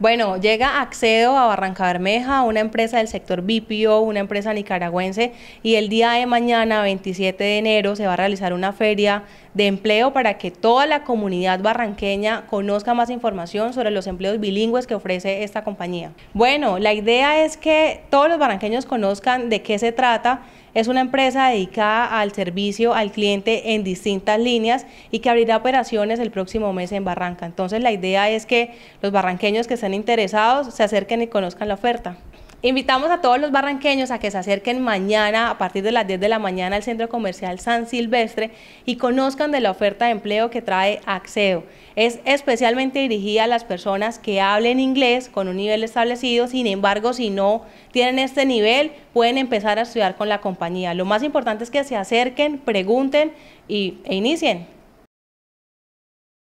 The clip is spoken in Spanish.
Bueno, llega Accedo a Barranca Bermeja, una empresa del sector BPO, una empresa nicaragüense, y el día de mañana, 27 de enero, se va a realizar una feria de Empleo para que toda la comunidad barranqueña conozca más información sobre los empleos bilingües que ofrece esta compañía. Bueno, la idea es que todos los barranqueños conozcan de qué se trata. Es una empresa dedicada al servicio al cliente en distintas líneas y que abrirá operaciones el próximo mes en Barranca. Entonces la idea es que los barranqueños que estén interesados se acerquen y conozcan la oferta. Invitamos a todos los barranqueños a que se acerquen mañana a partir de las 10 de la mañana al Centro Comercial San Silvestre y conozcan de la oferta de empleo que trae Axeo. Es especialmente dirigida a las personas que hablen inglés con un nivel establecido, sin embargo, si no tienen este nivel, pueden empezar a estudiar con la compañía. Lo más importante es que se acerquen, pregunten y, e inicien.